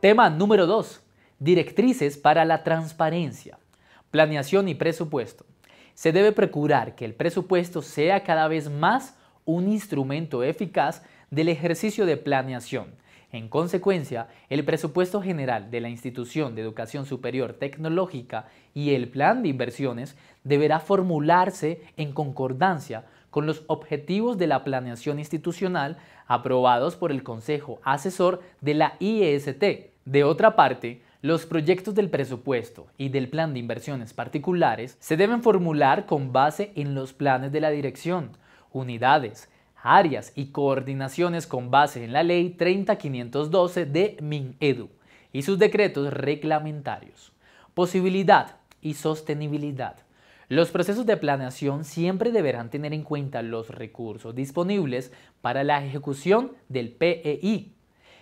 Tema número 2. Directrices para la transparencia. Planeación y presupuesto. Se debe procurar que el presupuesto sea cada vez más un instrumento eficaz del ejercicio de planeación. En consecuencia, el presupuesto general de la institución de educación superior tecnológica y el plan de inversiones deberá formularse en concordancia con los objetivos de la planeación institucional aprobados por el Consejo Asesor de la IEST. De otra parte, los proyectos del presupuesto y del plan de inversiones particulares se deben formular con base en los planes de la dirección, unidades, áreas y coordinaciones con base en la Ley 30512 de MINEDU y sus decretos reglamentarios. Posibilidad y sostenibilidad. Los procesos de planeación siempre deberán tener en cuenta los recursos disponibles para la ejecución del PEI,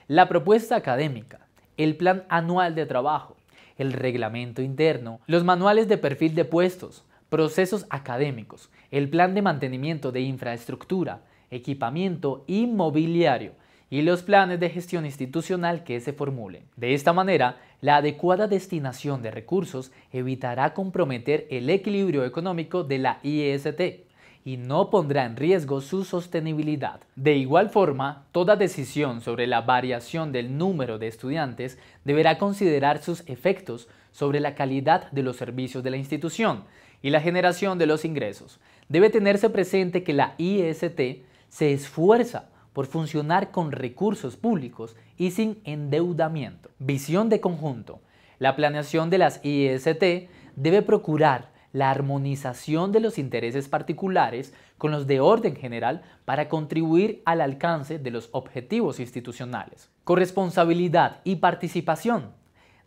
la propuesta académica, el plan anual de trabajo, el reglamento interno, los manuales de perfil de puestos, procesos académicos, el plan de mantenimiento de infraestructura, equipamiento y mobiliario, y los planes de gestión institucional que se formulen. De esta manera, la adecuada destinación de recursos evitará comprometer el equilibrio económico de la IST y no pondrá en riesgo su sostenibilidad. De igual forma, toda decisión sobre la variación del número de estudiantes deberá considerar sus efectos sobre la calidad de los servicios de la institución y la generación de los ingresos. Debe tenerse presente que la IST se esfuerza por funcionar con recursos públicos y sin endeudamiento. Visión de conjunto. La planeación de las IST e debe procurar la armonización de los intereses particulares con los de orden general para contribuir al alcance de los objetivos institucionales. Corresponsabilidad y participación.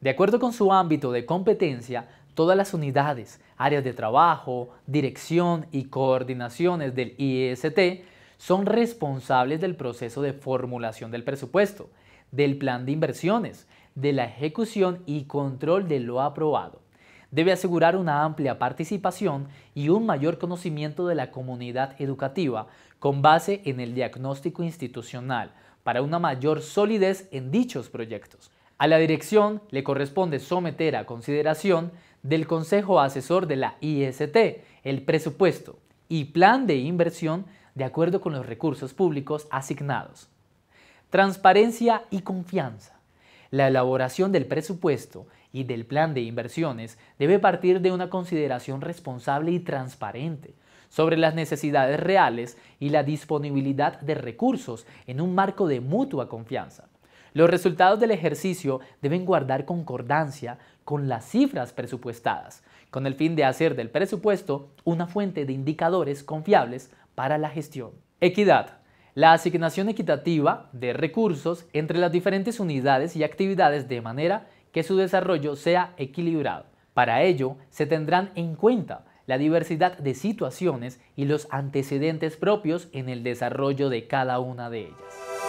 De acuerdo con su ámbito de competencia, todas las unidades, áreas de trabajo, dirección y coordinaciones del IEST son responsables del proceso de formulación del presupuesto, del plan de inversiones, de la ejecución y control de lo aprobado. Debe asegurar una amplia participación y un mayor conocimiento de la comunidad educativa con base en el diagnóstico institucional para una mayor solidez en dichos proyectos. A la dirección le corresponde someter a consideración del Consejo Asesor de la IST el presupuesto y plan de inversión de acuerdo con los recursos públicos asignados. Transparencia y confianza. La elaboración del presupuesto y del plan de inversiones debe partir de una consideración responsable y transparente sobre las necesidades reales y la disponibilidad de recursos en un marco de mutua confianza. Los resultados del ejercicio deben guardar concordancia con las cifras presupuestadas, con el fin de hacer del presupuesto una fuente de indicadores confiables para la gestión. Equidad. La asignación equitativa de recursos entre las diferentes unidades y actividades de manera que su desarrollo sea equilibrado. Para ello, se tendrán en cuenta la diversidad de situaciones y los antecedentes propios en el desarrollo de cada una de ellas.